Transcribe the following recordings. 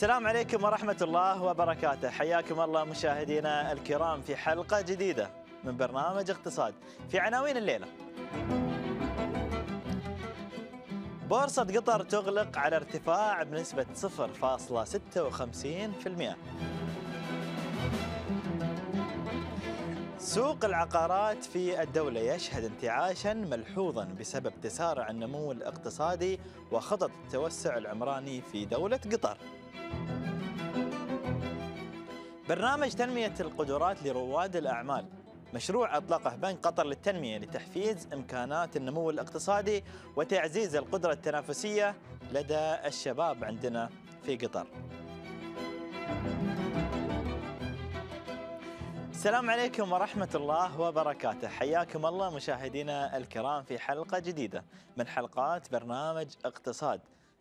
السلام عليكم ورحمة الله وبركاته حياكم الله مشاهدينا الكرام في حلقة جديدة من برنامج اقتصاد في عناوين الليلة بورصة قطر تغلق على ارتفاع بنسبة 0.56% سوق العقارات في الدولة يشهد انتعاشا ملحوظا بسبب تسارع النمو الاقتصادي وخطط التوسع العمراني في دولة قطر برنامج تنمية القدرات لرواد الأعمال مشروع أطلقه بنك قطر للتنمية لتحفيز إمكانات النمو الاقتصادي وتعزيز القدرة التنافسية لدى الشباب عندنا في قطر السلام عليكم ورحمة الله وبركاته حياكم الله مشاهدينا الكرام في حلقة جديدة من حلقات برنامج اقتصاد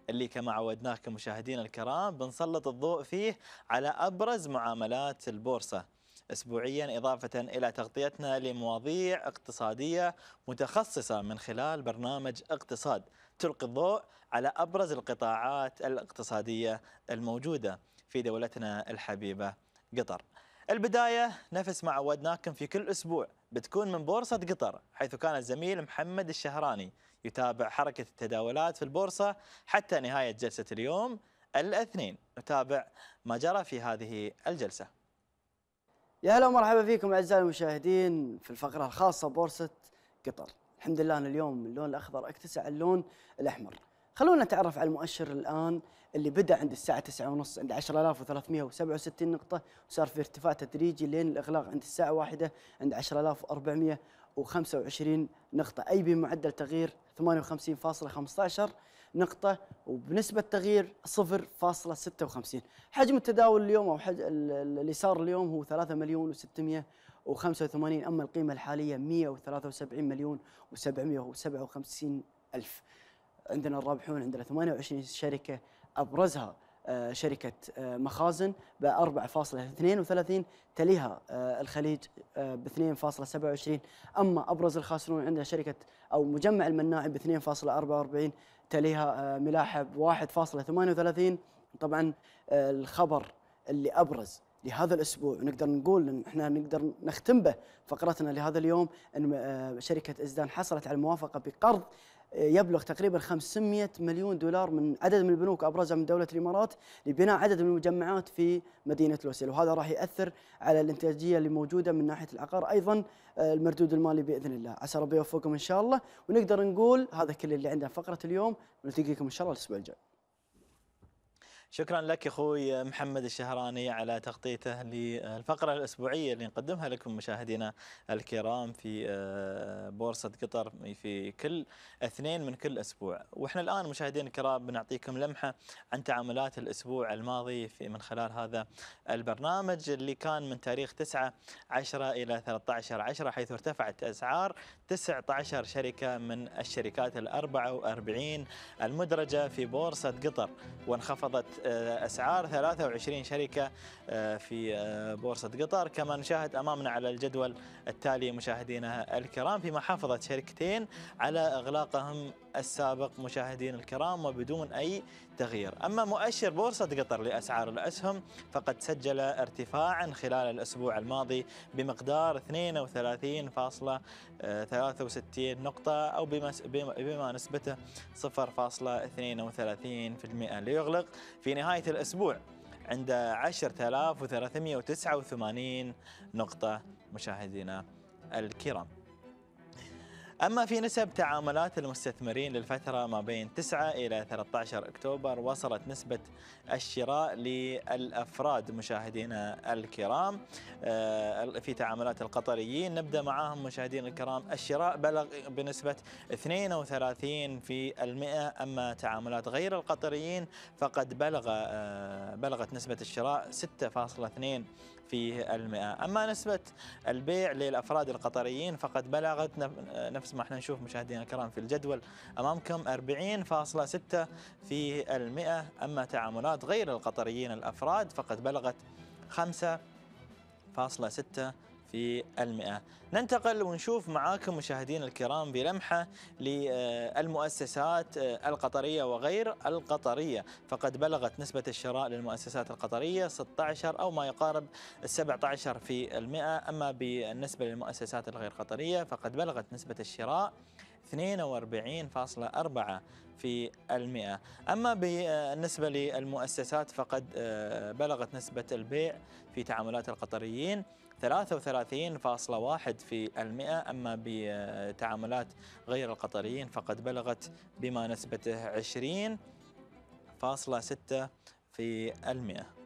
اللي كما عودناكم مشاهدينا الكرام بنسلط الضوء فيه على أبرز معاملات البورصة أسبوعيا إضافة إلى تغطيتنا لمواضيع اقتصادية متخصصة من خلال برنامج اقتصاد تلقي الضوء على أبرز القطاعات الاقتصادية الموجودة في دولتنا الحبيبة قطر البداية نفس ما عودناكم في كل أسبوع بتكون من بورصة قطر حيث كان الزميل محمد الشهراني يتابع حركة التداولات في البورصة حتى نهاية جلسة اليوم الاثنين نتابع ما جرى في هذه الجلسة يا هلا ومرحبا فيكم أعزائي المشاهدين في الفقرة الخاصة بورصة قطر الحمد لله أنا اليوم اللون الأخضر اكتسع اللون الأحمر خلونا نتعرف على المؤشر الآن اللي بدأ عند الساعة 9:30 عند 10367 نقطة وصار في ارتفاع تدريجي لين الإغلاق عند الساعة 1:00 عند 10400 و25 نقطة أي بمعدل تغيير 58.15 نقطة وبنسبة تغيير 0.56 حجم التداول اليوم أو حجم اللي صار اليوم هو 3 مليون و 685 اما القيمة الحالية 173 مليون و757 ألف عندنا الرابحون عندنا 28 شركة أبرزها آه، شركة آه، مخازن ب 4.32 تليها آه، الخليج ب 2.27 أما أبرز الخاسرون عندها شركة أو مجمع المناعي ب 2.44 تليها ملاحة ب 1.38 طبعا الخبر اللي أبرز لهذا الاسبوع ونقدر نقول ان احنا نقدر نختم به فقرتنا لهذا اليوم ان شركه ازدان حصلت على الموافقه بقرض يبلغ تقريبا 500 مليون دولار من عدد من البنوك ابرزها من دوله الامارات لبناء عدد من المجمعات في مدينه لوسيل وهذا راح ياثر على الانتاجيه اللي موجوده من ناحيه العقار ايضا آه، المردود المالي باذن الله عسى ربي يوفقكم ان شاء الله ونقدر نقول هذا كل اللي عندنا فقره اليوم ونلتقيكم ان شاء الله الاسبوع الجاي شكرا لك اخوي محمد الشهراني على تغطيته للفقره الاسبوعيه اللي نقدمها لكم مشاهدينا الكرام في آه، بورصه قطر في كل اثنين من كل اسبوع، واحنا الان مشاهدينا الكرام بنعطيكم لمحه عن تعاملات الاسبوع الماضي في من خلال هذا البرنامج اللي كان من تاريخ 9 10 الى 13 10 حيث ارتفعت اسعار 19 شركه من الشركات ال 44 المدرجه في بورصه قطر وانخفضت آه، أسعار 23 شركة آه، في آه، بورصة قطر كما نشاهد أمامنا على الجدول التالي مشاهدينا الكرام في محافظة شركتين على إغلاقهم السابق مشاهدين الكرام وبدون أي تغيير أما مؤشر بورصة قطر لأسعار الأسهم فقد سجل ارتفاعا خلال الأسبوع الماضي بمقدار 32.63 نقطة أو بما نسبته 0.32% ليغلق في نهاية الأسبوع عند 10389 نقطة مشاهدينا الكرام أما في نسب تعاملات المستثمرين للفترة ما بين 9 إلى 13 أكتوبر وصلت نسبة الشراء للأفراد مشاهدينا الكرام آه، في تعاملات القطريين نبدأ معاهم مشاهدينا الكرام الشراء بلغ بنسبة 32% أما تعاملات غير القطريين فقد بلغ آه، بلغت نسبة الشراء 6.2 في المئة أما نسبة البيع للأفراد القطريين فقد بلغت نفس ما احنا نشوف مشاهدينا الكرام في الجدول أمامكم 40.6 في المئة أما تعاملات غير القطريين الأفراد فقد بلغت 5.6 في المئة ننتقل ونشوف معاكم مشاهدين الكرام بلمحة للمؤسسات القطرية وغير القطرية فقد بلغت نسبة الشراء للمؤسسات القطرية 16 أو ما يقارب 17 في المئة أما بالنسبة للمؤسسات الغير قطرية فقد بلغت نسبة الشراء 42.4 في المئة أما بالنسبة للمؤسسات فقد بلغت نسبة البيع في تعاملات القطريين 33.1 في المئة أما بتعاملات غير القطريين فقد بلغت بما نسبته 20.6 في المئة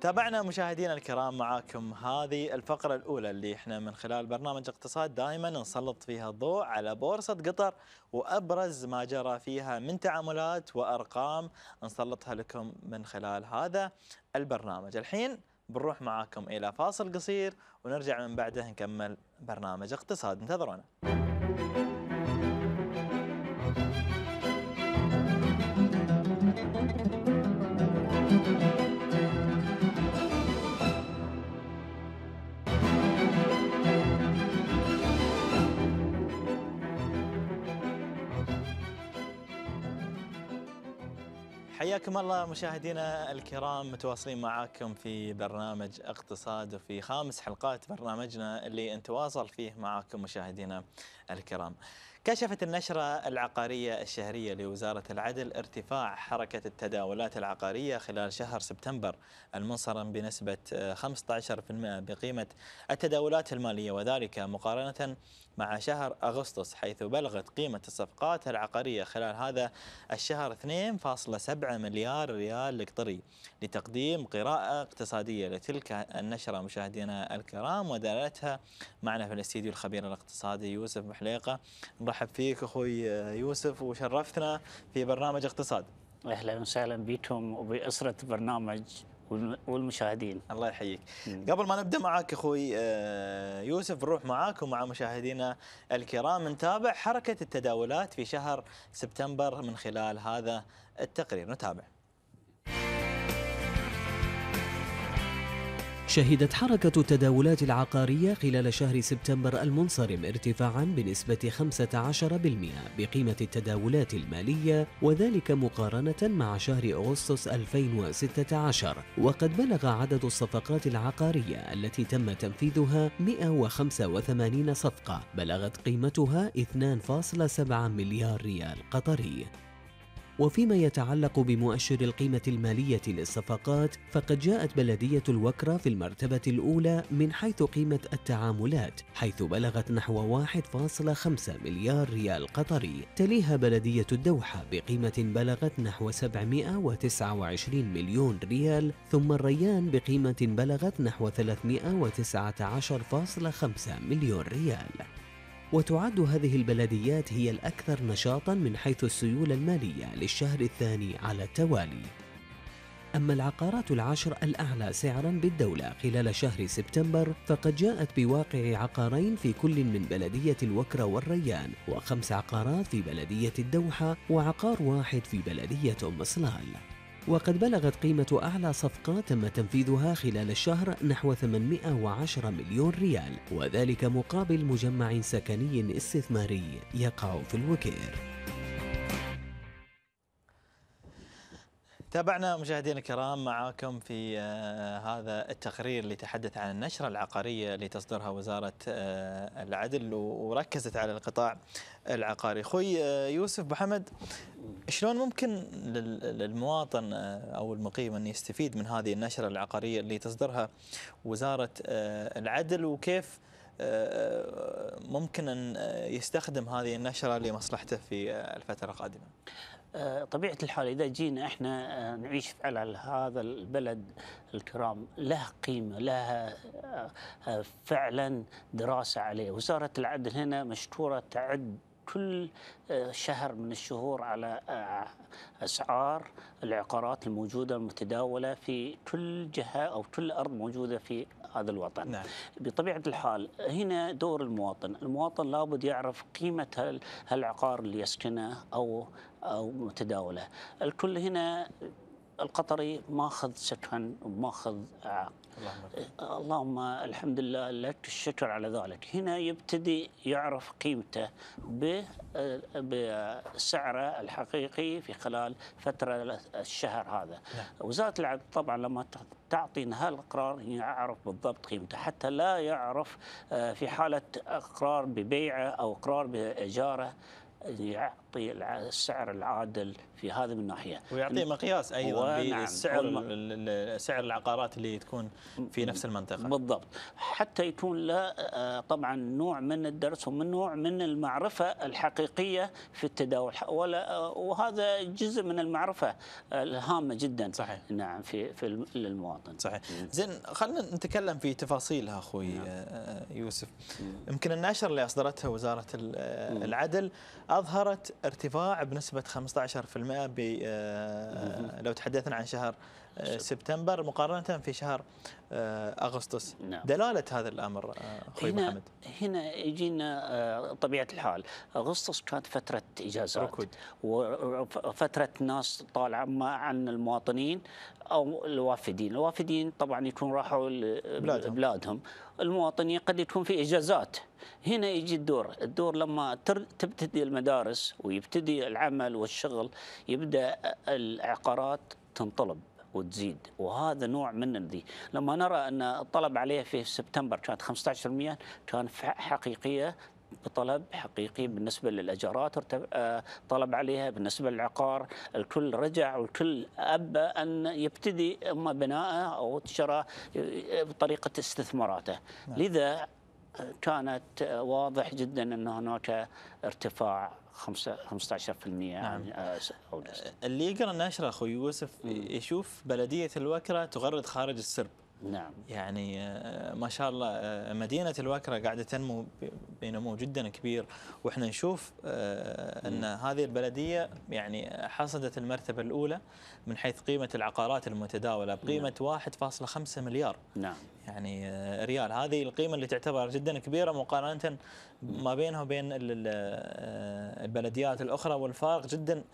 تابعنا مشاهدينا الكرام معاكم هذه الفقرة الأولى اللي احنا من خلال برنامج اقتصاد دائما نسلط فيها الضوء على بورصة قطر وأبرز ما جرى فيها من تعاملات وأرقام نسلطها لكم من خلال هذا البرنامج الحين بنروح معاكم إلى فاصل قصير ونرجع من بعده نكمل برنامج اقتصاد انتظرونا حياكم الله مشاهدينا الكرام متواصلين معاكم في برنامج اقتصاد وفي خامس حلقات برنامجنا اللي نتواصل فيه معاكم مشاهدينا الكرام. كشفت النشرة العقارية الشهرية لوزارة العدل ارتفاع حركة التداولات العقارية خلال شهر سبتمبر المنصرم بنسبة 15% بقيمة التداولات المالية وذلك مقارنة مع شهر أغسطس حيث بلغت قيمة الصفقات العقارية خلال هذا الشهر 2.7 مليار ريال قطري لتقديم قراءة اقتصادية لتلك النشرة مشاهدينا الكرام ودلالتها معنا في الاستديو الخبير الاقتصادي يوسف محليقة نرحب فيك أخوي يوسف وشرفتنا في برنامج اقتصاد اهلا وسهلا بكم وباسره برنامج والمشاهدين الله يحييك قبل ما نبدا معك اخوي آه، يوسف نروح معاك ومع مشاهدينا الكرام نتابع حركه التداولات في شهر سبتمبر من خلال هذا التقرير نتابع شهدت حركة التداولات العقارية خلال شهر سبتمبر المنصرم ارتفاعا بنسبة 15% بقيمة التداولات المالية وذلك مقارنة مع شهر أغسطس 2016 وقد بلغ عدد الصفقات العقارية التي تم تنفيذها 185 صفقة بلغت قيمتها 2.7 مليار ريال قطري وفيما يتعلق بمؤشر القيمة المالية للصفقات فقد جاءت بلدية الوكرة في المرتبة الأولى من حيث قيمة التعاملات حيث بلغت نحو 1.5 مليار ريال قطري تليها بلدية الدوحة بقيمة بلغت نحو 729 مليون ريال ثم الريان بقيمة بلغت نحو 319.5 مليون ريال وتعد هذه البلديات هي الأكثر نشاطا من حيث السيولة المالية للشهر الثاني على التوالي أما العقارات العشر الأعلى سعرا بالدولة خلال شهر سبتمبر فقد جاءت بواقع عقارين في كل من بلدية الوكرة والريان وخمس عقارات في بلدية الدوحة وعقار واحد في بلدية أم صلال وقد بلغت قيمة أعلى صفقة تم تنفيذها خلال الشهر نحو 810 مليون ريال وذلك مقابل مجمع سكني استثماري يقع في الوكير تابعنا مشاهدينا الكرام معاكم في آه، هذا التقرير اللي تحدث عن النشرة العقارية اللي تصدرها وزارة آه، العدل وركزت على القطاع العقاري أخوي آه، يوسف محمد شلون ممكن للمواطن أو المقيم أن يستفيد من هذه النشرة العقارية اللي تصدرها وزارة العدل وكيف ممكن أن يستخدم هذه النشرة لمصلحته في الفترة القادمة طبيعة الحال إذا جينا إحنا آه، نعيش على هذا البلد الكرام له قيمة له آه، فعلا دراسة عليه وزارة العدل هنا مشكورة تعد كل آه، شهر من الشهور على اسعار العقارات الموجوده المتداوله في كل جهه او كل ارض موجوده في هذا الوطن. نعم. بطبيعه الحال هنا دور المواطن، المواطن لابد يعرف قيمه هالعقار اللي يسكنه او أو متداولة الكل هنا القطري ماخذ سكن وماخذ عاق اللهم, الحمد لله لك الشكر على ذلك هنا يبتدي يعرف قيمته بسعره الحقيقي في خلال فترة الشهر هذا نعم. وزارة العدل طبعا لما تعطي هذا القرار يعرف بالضبط قيمته حتى لا يعرف آه، في حالة اقرار ببيعه أو اقرار بإيجاره يعطي السعر العادل في هذه من ناحيه ويعطي مقياس ايضا بالسعر نعم. سعر العقارات اللي تكون في نفس المنطقه بالضبط حتى يكون له آه، طبعا نوع من الدرس ومن نوع من المعرفه الحقيقيه في التداول ولا آه، وهذا جزء من المعرفه الهامه جدا صحيح نعم في في للمواطن صحيح زين خلينا نتكلم في تفاصيلها اخوي نعم. آه، يوسف يمكن النشر اللي اصدرتها وزاره العدل اظهرت ارتفاع بنسبة 15% آه، لو تحدثنا عن آه، شهر سبتمبر مقارنة في شهر آه، اغسطس نعم. دلاله هذا الامر آه، اخوي هنا محمد هنا يجينا آه، طبيعه الحال اغسطس كانت فتره اجازات ركود وفتره ناس طالعه عن المواطنين او الوافدين، الوافدين طبعا يكون راحوا بلادهم, بلادهم. المواطنين قد يكون في اجازات هنا يجي الدور الدور لما تبتدي المدارس ويبتدي العمل والشغل يبدا العقارات تنطلب وتزيد وهذا نوع من ذي لما نرى ان الطلب عليه في سبتمبر كانت 15% كان حقيقيه طلب حقيقي بالنسبة للأجارات آه، طلب عليها بالنسبة للعقار الكل رجع والكل أبى أن يبتدي إما بناءه أو شراء بطريقة استثماراته نعم. لذا كانت واضح جدا أن هناك ارتفاع 15% نعم. يعني، آه، اللي يقرا النشره اخوي يوسف يشوف بلديه الوكره تغرد خارج السرب نعم يعني آه، ما شاء الله آه، مدينه الوكره قاعده تنمو بنمو جدا كبير واحنا نشوف آه، ان هذه البلديه يعني حصدت المرتبه الاولى من حيث قيمه العقارات المتداوله بقيمه 1.5 نعم. مليار نعم يعني ريال هذه القيمه اللي تعتبر جدا كبيره مقارنه ما بينها وبين البلديات الاخرى والفارق جدا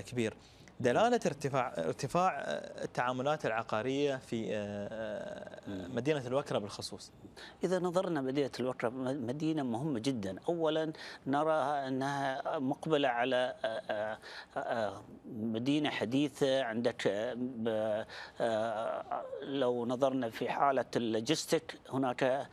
كبير دلاله ارتفاع ارتفاع آه، التعاملات العقاريه في آه، آه، مدينه الوكره بالخصوص. اذا نظرنا مدينه الوكره مدينه مهمه جدا، اولا نراها انها مقبله على مدينه حديثه عندك لو نظرنا في حاله اللوجستيك هناك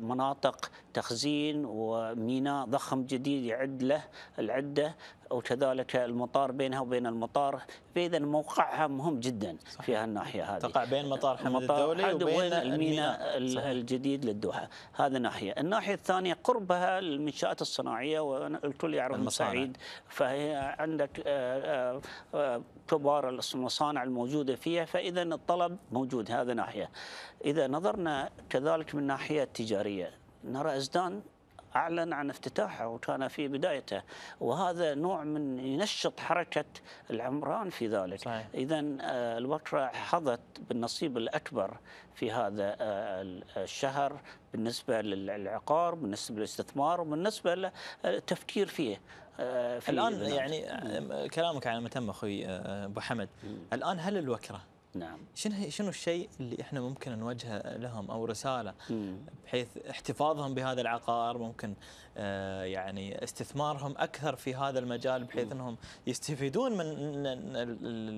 مناطق تخزين وميناء ضخم جديد يعد له العده وكذلك المطار بينها وبين المطار فاذا موقعها مهم جدا في هالناحيه هذه تقع بين مطار حمد الدولي وبين الميناء الجديد للدوحه هذا ناحيه الناحيه الثانيه قربها للمنشات الصناعيه والكل يعرف مساعيد فهي عندك آه، آه، آه، كبار المصانع الموجوده فيها فاذا الطلب موجود هذا ناحيه اذا نظرنا كذلك من ناحيه التجاريه نرى ازدان أعلن عن افتتاحه وكان في بدايته وهذا نوع من ينشط حركة العمران في ذلك إذا آه، الوكرة حظت بالنصيب الأكبر في هذا آه، الشهر بالنسبة للعقار بالنسبة للاستثمار وبالنسبة للتفكير فيه آه، في الآن يعني كلامك على متم أخوي أبو حمد الآن هل الوكرة نعم شنو شنو الشيء اللي احنا ممكن نوجهه لهم او رساله مم. بحيث احتفاظهم بهذا العقار ممكن آه، يعني استثمارهم اكثر في هذا المجال بحيث انهم يستفيدون من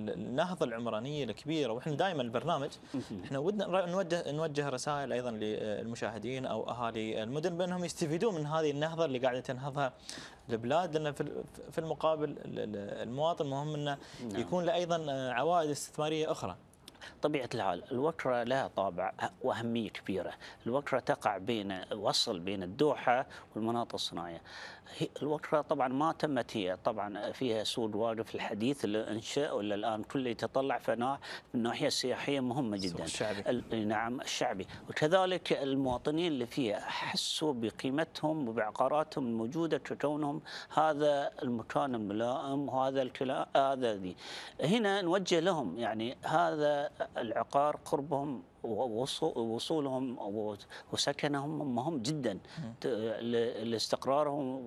النهضه العمرانيه الكبيره واحنا دائما البرنامج احنا ودنا نوجه نوجه رسائل ايضا للمشاهدين او اهالي المدن بانهم يستفيدون من هذه النهضه اللي قاعده تنهضها البلاد لان في المقابل المواطن مهم انه نعم. يكون له ايضا عوائد استثماريه اخرى طبيعة الحال الوكرة لها طابع وأهمية كبيرة الوكرة تقع بين وصل بين الدوحة والمناطق الصناعية الوقفه طبعا ما تمت هي طبعا فيها سود واقف الحديث الانشاء ولا الان كله يتطلع فناء من الناحيه السياحيه مهمه جدا الشعبي. نعم الشعبي وكذلك المواطنين اللي فيها حسوا بقيمتهم وبعقاراتهم الموجوده كونهم هذا المكان الملائم وهذا الكلام هذا دي. هنا نوجه لهم يعني هذا العقار قربهم ووصولهم وسكنهم مهم جدا لاستقرارهم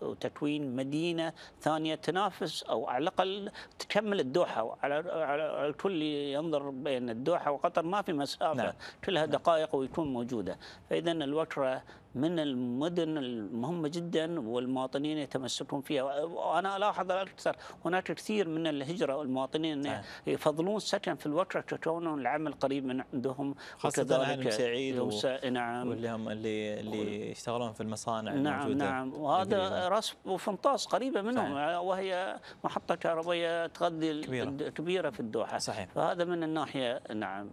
وتكوين مدينه ثانيه تنافس او على الاقل تكمل الدوحه على الكل ينظر بين الدوحه وقطر ما في مسافه نعم. كلها نعم. دقائق ويكون موجوده فاذا الوتره من المدن المهمة جدا والمواطنين يتمسكون فيها وأنا ألاحظ أكثر هناك كثير من الهجرة والمواطنين آه. يفضلون السكن في الوكرة كونه العمل قريب من عندهم خاصة العالم سعيد و... نعم واللي هم اللي اللي يشتغلون في المصانع نعم الموجودة نعم وهذا راس وفنطاس قريبة منهم صحيح. وهي محطة كهربائية تغذي كبيرة. كبيرة في الدوحة صحيح فهذا من الناحية نعم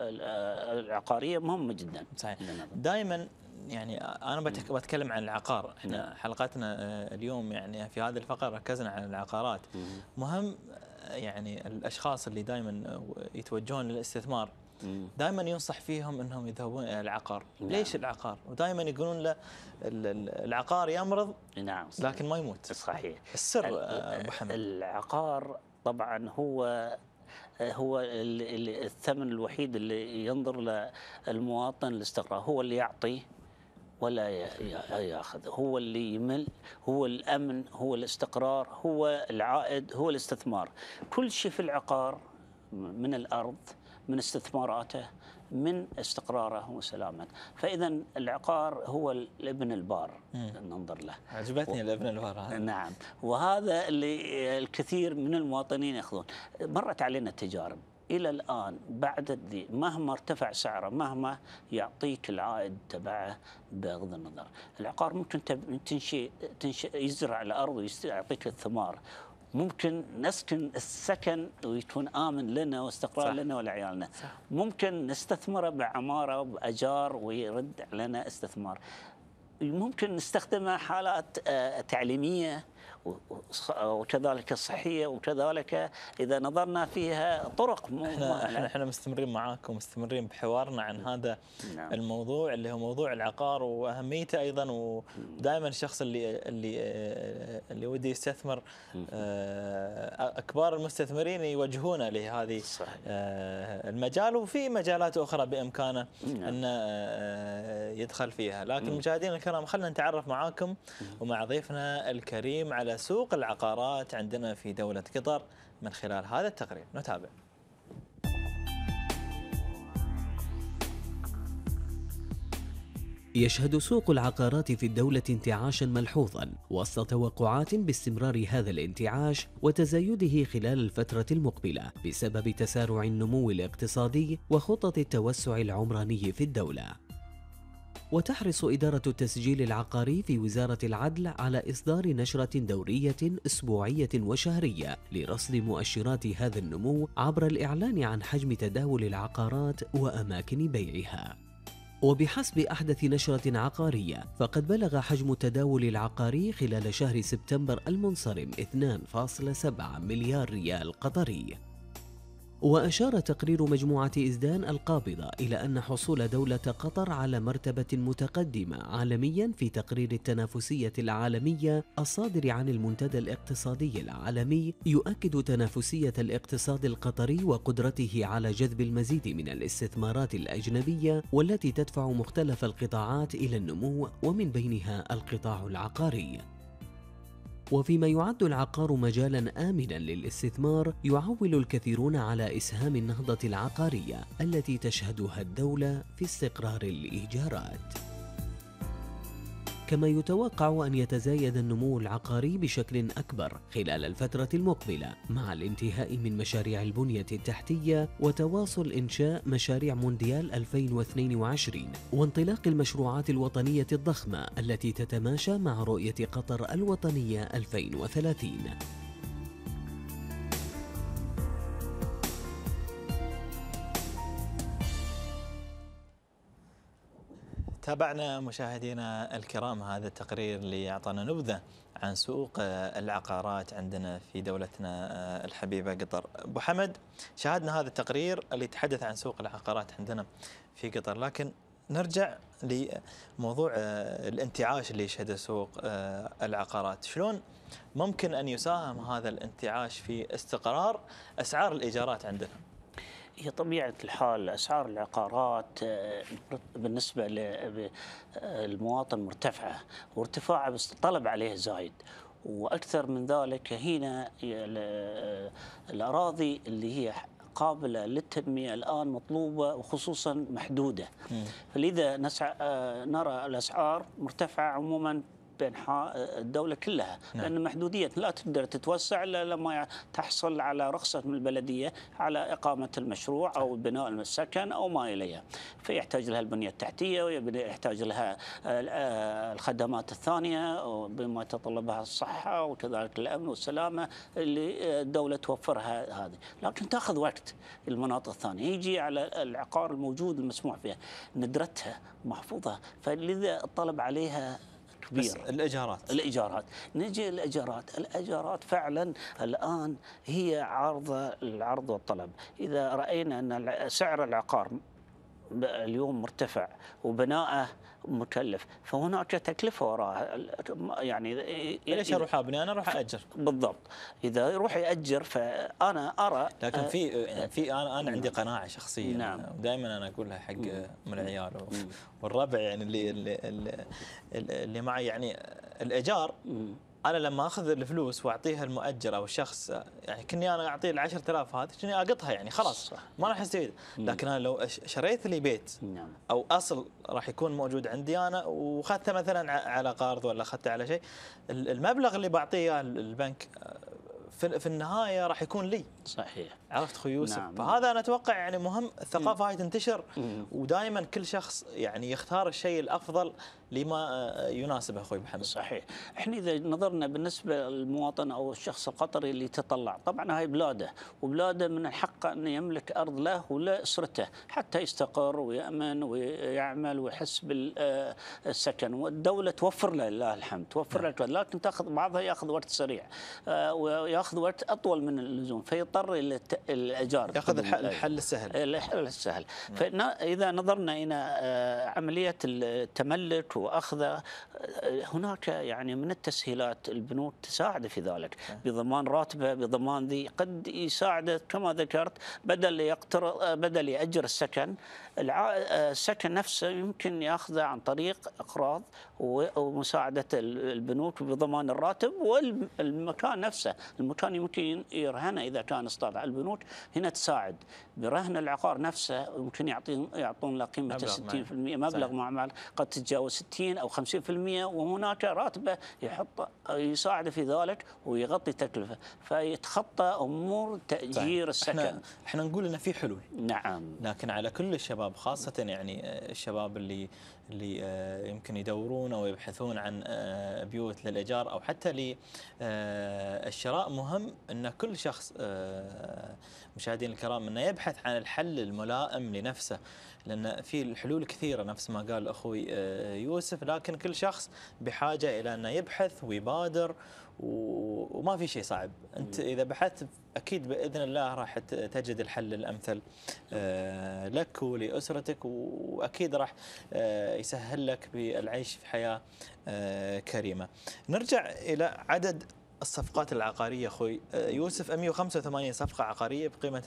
العقارية مهمة جدا صحيح دائما يعني انا بتكلم عن العقار احنا نعم. حلقتنا آه، اليوم يعني في هذه الفقره ركزنا على العقارات مهم آه، يعني الاشخاص اللي دائما آه، يتوجهون للاستثمار دائما ينصح فيهم انهم يذهبون الى العقار، نعم. ليش العقار؟ ودائما يقولون له العقار يمرض نعم صحيح. لكن ما يموت صحيح السر ابو حمد العقار طبعا هو هو الثمن الوحيد اللي ينظر للمواطن الاستقرار هو اللي يعطي ولا ياخذ هو اللي يمل هو الامن هو الاستقرار هو العائد هو الاستثمار كل شيء في العقار من الارض من استثماراته من استقراره وسلامته فاذا العقار هو الابن البار ننظر له عجبتني و... الابن البار هذا نعم وهذا اللي الكثير من المواطنين ياخذون مرت علينا تجارب الى الان بعد الذي مهما ارتفع سعره مهما يعطيك العائد تبعه بغض النظر، العقار ممكن تنشئ تنشئ يزرع الارض ويعطيك الثمار ممكن نسكن السكن ويكون امن لنا واستقرار صح. لنا ولعيالنا صح. ممكن نستثمره بعماره باجار ويرد لنا استثمار ممكن نستخدمه حالات آه، تعليميه وكذلك الصحيه وكذلك اذا نظرنا فيها طرق احنا احنا مستمرين معاكم مستمرين بحوارنا عن نعم. هذا نعم. الموضوع اللي هو موضوع العقار واهميته ايضا ودائما الشخص اللي اللي اللي ودي يستثمر آه، اكبار المستثمرين يوجهونه لهذه آه، المجال وفي مجالات اخرى بامكانه نعم. ان آه، يدخل فيها لكن نعم. مشاهدينا الكرام خلينا نتعرف معاكم ومع ضيفنا الكريم على سوق العقارات عندنا في دولة قطر من خلال هذا التقرير نتابع يشهد سوق العقارات في الدولة انتعاشا ملحوظا وسط توقعات باستمرار هذا الانتعاش وتزايده خلال الفترة المقبلة بسبب تسارع النمو الاقتصادي وخطط التوسع العمراني في الدولة وتحرص إدارة التسجيل العقاري في وزارة العدل على إصدار نشرة دورية أسبوعية وشهرية لرصد مؤشرات هذا النمو عبر الإعلان عن حجم تداول العقارات وأماكن بيعها. وبحسب أحدث نشرة عقارية فقد بلغ حجم التداول العقاري خلال شهر سبتمبر المنصرم 2.7 مليار ريال قطري وأشار تقرير مجموعة إزدان القابضة إلى أن حصول دولة قطر على مرتبة متقدمة عالميا في تقرير التنافسية العالمية الصادر عن المنتدى الاقتصادي العالمي يؤكد تنافسية الاقتصاد القطري وقدرته على جذب المزيد من الاستثمارات الأجنبية والتي تدفع مختلف القطاعات إلى النمو ومن بينها القطاع العقاري وفيما يعد العقار مجالا آمنا للاستثمار يعول الكثيرون على إسهام النهضة العقارية التي تشهدها الدولة في استقرار الإيجارات كما يتوقع أن يتزايد النمو العقاري بشكل أكبر خلال الفترة المقبلة مع الانتهاء من مشاريع البنية التحتية وتواصل إنشاء مشاريع مونديال 2022 وانطلاق المشروعات الوطنية الضخمة التي تتماشى مع رؤية قطر الوطنية 2030 تابعنا مشاهدينا الكرام هذا التقرير اللي اعطانا نبذه عن سوق آه، العقارات عندنا في دولتنا آه، الحبيبه قطر. ابو حمد شاهدنا هذا التقرير اللي تحدث عن سوق العقارات عندنا في قطر، لكن نرجع لموضوع آه، الانتعاش اللي يشهده سوق العقارات، شلون ممكن ان يساهم هذا الانتعاش في استقرار اسعار الايجارات عندنا؟ هي طبيعة الحال أسعار العقارات آه، بالنسبة للمواطن مرتفعة وارتفاعها بس الطلب عليه زايد وأكثر من ذلك هنا الأراضي اللي هي قابلة للتنمية الآن مطلوبة وخصوصا محدودة فلذا آه، نرى الأسعار مرتفعة عموما بانحاء الدوله كلها نعم. لان محدوديه لا تقدر تتوسع الا لما تحصل على رخصه من البلديه على اقامه المشروع او نعم. بناء السكن او ما اليه فيحتاج لها البنيه التحتيه ويحتاج لها الخدمات الثانيه بما يتطلبها الصحه وكذلك الامن والسلامه اللي الدوله توفرها هذه لكن تاخذ وقت المناطق الثانيه يجي على العقار الموجود المسموح فيها ندرتها محفوظه فلذا الطلب عليها كبيرة بس الإيجارات الإيجارات نجي الإيجارات الإيجارات فعلا الآن هي عرض العرض والطلب إذا رأينا أن سعر العقار اليوم مرتفع وبناءه مكلف فهناك تكلفه وراها يعني إيه ليش اروح ابني انا اروح اجر بالضبط اذا يروح ياجر فانا ارى لكن آه في في انا انا عندي نعم. قناعه شخصيه نعم دائما انا اقولها حق من العيال والربع يعني اللي اللي, اللي معي يعني الايجار انا لما اخذ الفلوس واعطيها المؤجر او الشخص يعني كني انا اعطيه ال 10000 هذه كني اقطها يعني خلاص صح. ما راح استفيد لكن انا لو شريت لي بيت نعم. او اصل راح يكون موجود عندي انا واخذته مثلا على قرض ولا اخذته على شيء المبلغ اللي بعطيه البنك آه، في النهايه راح يكون لي صحيح عرفت اخوي يوسف نعم. فهذا انا اتوقع يعني مهم الثقافه هاي تنتشر ودائما كل شخص يعني يختار الشيء الافضل لما آه، يناسبه اخوي محمد صحيح احنا اذا نظرنا بالنسبه للمواطن او الشخص القطري اللي يتطلع طبعا هاي بلاده وبلاده من الحق ان يملك ارض له ولاسرته حتى يستقر ويامن ويعمل ويحس بالسكن والدوله توفر له لله الحمد توفر له نعم. لكن تاخذ بعضها ياخذ وقت سريع آه، وياخذ وقت اطول من اللزوم فيضطر يضطر الى الايجار ياخذ الحل, الحل السهل إيه، الحل السهل فاذا نظرنا الى آه، عمليه التملك واخذه آه، هناك يعني من التسهيلات البنوك تساعد في ذلك بضمان راتبه بضمان ذي قد يساعده كما ذكرت بدل يقتر آه، بدل ياجر السكن السكن نفسه يمكن ياخذه عن طريق اقراض ومساعده البنوك بضمان الراتب والمكان نفسه المكان يمكن يرهنه اذا كان نستطلع البنوك هنا تساعد برهن العقار نفسه ممكن يعطي يعطون له قيمة 60% مبلغ معمل قد تتجاوز 60 أو 50% وهناك راتبه يحط يساعده في ذلك ويغطي تكلفة فيتخطى أمور طيب، تأجير السكن احنا, احنا نقول انه في حلول نعم لكن على كل الشباب خاصة يعني آه، الشباب اللي اللي آه، يمكن يدورون او يبحثون عن آه، بيوت للايجار او حتى للشراء مهم ان كل شخص مشاهدين الكرام أنه يبحث عن الحل الملائم لنفسه لأن في الحلول كثيرة نفس ما قال أخوي آه، يوسف لكن كل شخص بحاجة إلى أنه يبحث ويبادر وما في شيء صعب أنت إذا بحثت أكيد بإذن الله راح تجد الحل الأمثل آه، لك ولأسرتك وأكيد راح آه، يسهل لك بالعيش في حياة كريمة نرجع إلى عدد الصفقات العقارية أخوي أه، يوسف 185 صفقة عقارية بقيمة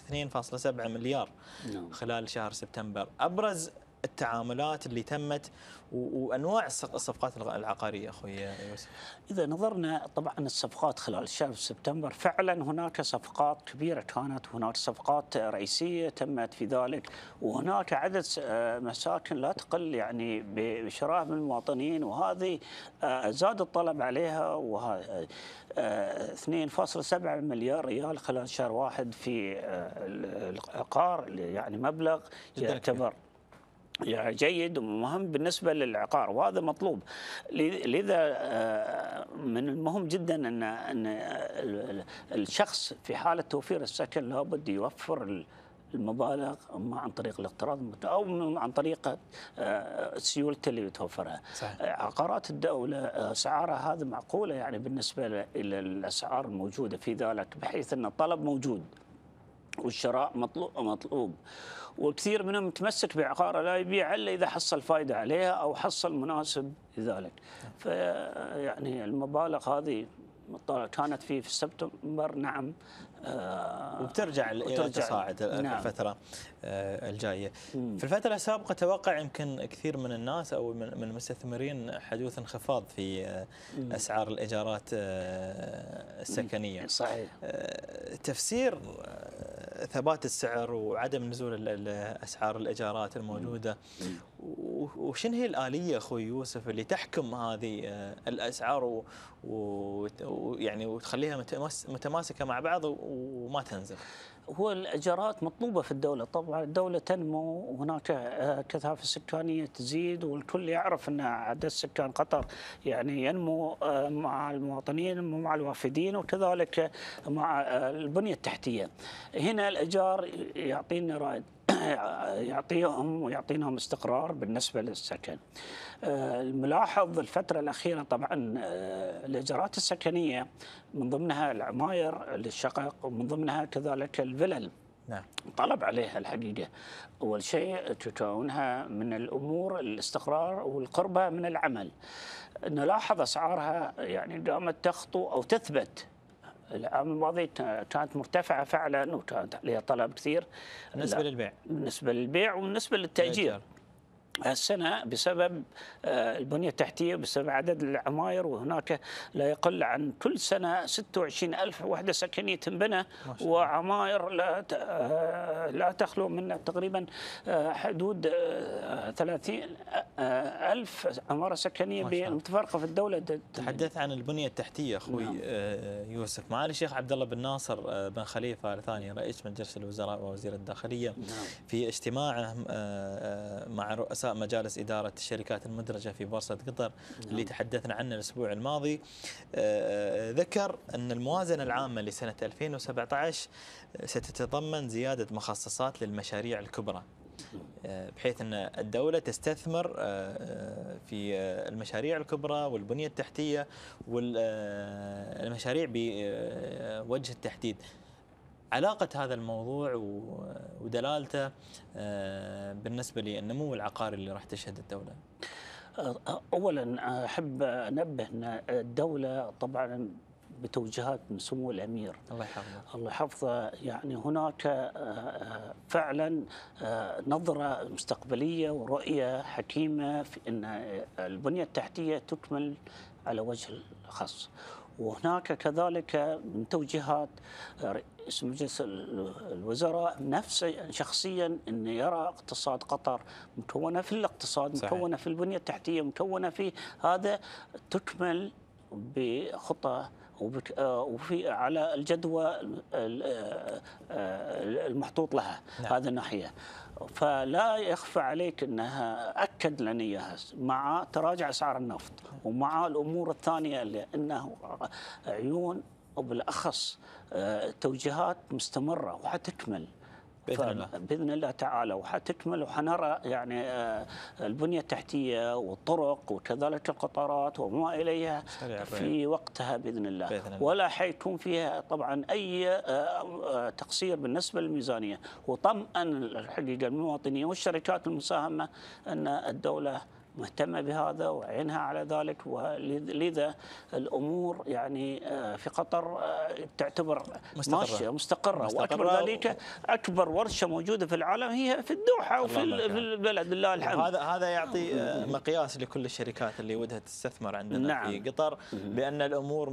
2.7 مليار نعم. خلال شهر سبتمبر أبرز التعاملات اللي تمت وانواع الصفقات العقاريه اخوي يوسف. اذا نظرنا طبعا الصفقات خلال شهر سبتمبر فعلا هناك صفقات كبيره كانت هناك صفقات رئيسيه تمت في ذلك وهناك عدد آه، مساكن لا تقل يعني بشراء من المواطنين وهذه آه، زاد الطلب عليها و 2.7 آه، مليار ريال خلال شهر واحد في العقار يعني مبلغ يعتبر جيد ومهم بالنسبة للعقار وهذا مطلوب لذا آه، من المهم جدا أن أن الشخص في حالة توفير السكن لابد يوفر المبالغ اما عن طريق الاقتراض او عن طريق آه، سيولته اللي توفرها صحيح. آه، عقارات الدوله اسعارها هذه معقوله يعني بالنسبه الى الاسعار الموجوده في ذلك بحيث ان الطلب موجود والشراء مطلوب مطلوب وكثير منهم متمسك بعقاره لا يبيع الا اذا حصل فائده عليها او حصل مناسب لذلك. فيعني المبالغ هذه كانت في في سبتمبر نعم آه، وبترجع الى تصاعد نعم. الفتره آه، الجايه مم. في الفتره السابقه توقع يمكن كثير من الناس او من المستثمرين حدوث انخفاض في آه، اسعار الايجارات السكنيه صحيح تفسير ثبات السعر وعدم نزول اسعار الايجارات الموجوده وشن هي الاليه اخوي يوسف اللي تحكم هذه الاسعار ويعني وتخليها متماسكه مع بعض وما تنزل هو الاجراءات مطلوبه في الدوله، طبعا الدوله تنمو وهناك كثافه سكانيه تزيد والكل يعرف ان عدد سكان قطر يعني ينمو آه، مع المواطنين ومع مع الوافدين وكذلك مع البنيه التحتيه. هنا الايجار يعطينا رائد يعطيهم ويعطينهم استقرار بالنسبه للسكن. آه، الملاحظ الفترة الأخيرة طبعا آه، الإجراءات السكنية من ضمنها العماير للشقق ومن ضمنها كذلك الفلل نعم. طلب عليها الحقيقة أول شيء تكونها من الأمور الاستقرار والقربة من العمل نلاحظ أسعارها يعني قامت تخطو أو تثبت العام الماضي كانت مرتفعه فعلا وكانت عليها طلب كثير بالنسبه للبيع بالنسبه للبيع وبالنسبه للتاجير السنة بسبب آه، البنية التحتية بسبب عدد العماير وهناك لا يقل عن كل سنة 26 ألف وحدة سكنية تنبنى وعماير لا آه، لا تخلو من تقريبا آه، حدود 30 ألف عمارة سكنية متفرقة في الدولة تحدث عن البنية التحتية أخوي نعم. يوسف معالي الشيخ عبد الله بن ناصر بن خليفة الثاني ثاني رئيس مجلس الوزراء ووزير الداخلية نعم. في اجتماعه مع رؤساء مجالس إدارة الشركات المدرجة في بورصة قطر نعم. اللي تحدثنا عنه الأسبوع الماضي آه، آه، ذكر أن الموازنة العامة لسنة 2017 آه، ستتضمن زيادة مخصصات للمشاريع الكبرى بحيث ان الدوله تستثمر في المشاريع الكبرى والبنيه التحتيه والمشاريع بوجه التحديد علاقة هذا الموضوع ودلالته آه، بالنسبة للنمو العقاري اللي راح تشهد الدولة؟ أولا أحب أنبه أن الدولة طبعا بتوجيهات من سمو الامير الله يحفظه الله يحفظه يعني هناك آه، فعلا آه، نظره مستقبليه ورؤيه حكيمه في ان البنيه التحتيه تكمل على وجه الخاص وهناك كذلك توجيهات آه، رئيس مجلس الوزراء نفسه شخصيا انه يرى اقتصاد قطر مكونه في الاقتصاد صحيح. مكونه في البنيه التحتيه مكونه في هذا تكمل بخطه آه، وفي على الجدوى آه، المحطوط لها نعم. هذه الناحيه فلا يخفى عليك انها اكد لنا اياها مع تراجع اسعار النفط ومع الامور الثانيه اللي انه عيون وبالاخص آه، توجيهات مستمره وحتكمل باذن الله تعالى وحتكمل وحنرى يعني آه، البنيه التحتيه والطرق وكذلك القطارات وما اليها في وقتها باذن الله, بإذن الله. ولا حيكون فيها طبعا اي آه، آه، تقصير بالنسبه للميزانيه وطمأن الحقيقه المواطنين والشركات المساهمه ان الدوله مهتمة بهذا وعينها على ذلك ولذا الأمور يعني آه، في قطر آه، تعتبر مستقرة ماشية مستقرة, مستقرة وأكبر ذلك أكبر ورشة موجودة في العالم هي في الدوحة وفي في البلد لله الحمد هذا هذا يعطي آه، مقياس لكل الشركات اللي ودها تستثمر عندنا نعم. في قطر بأن الأمور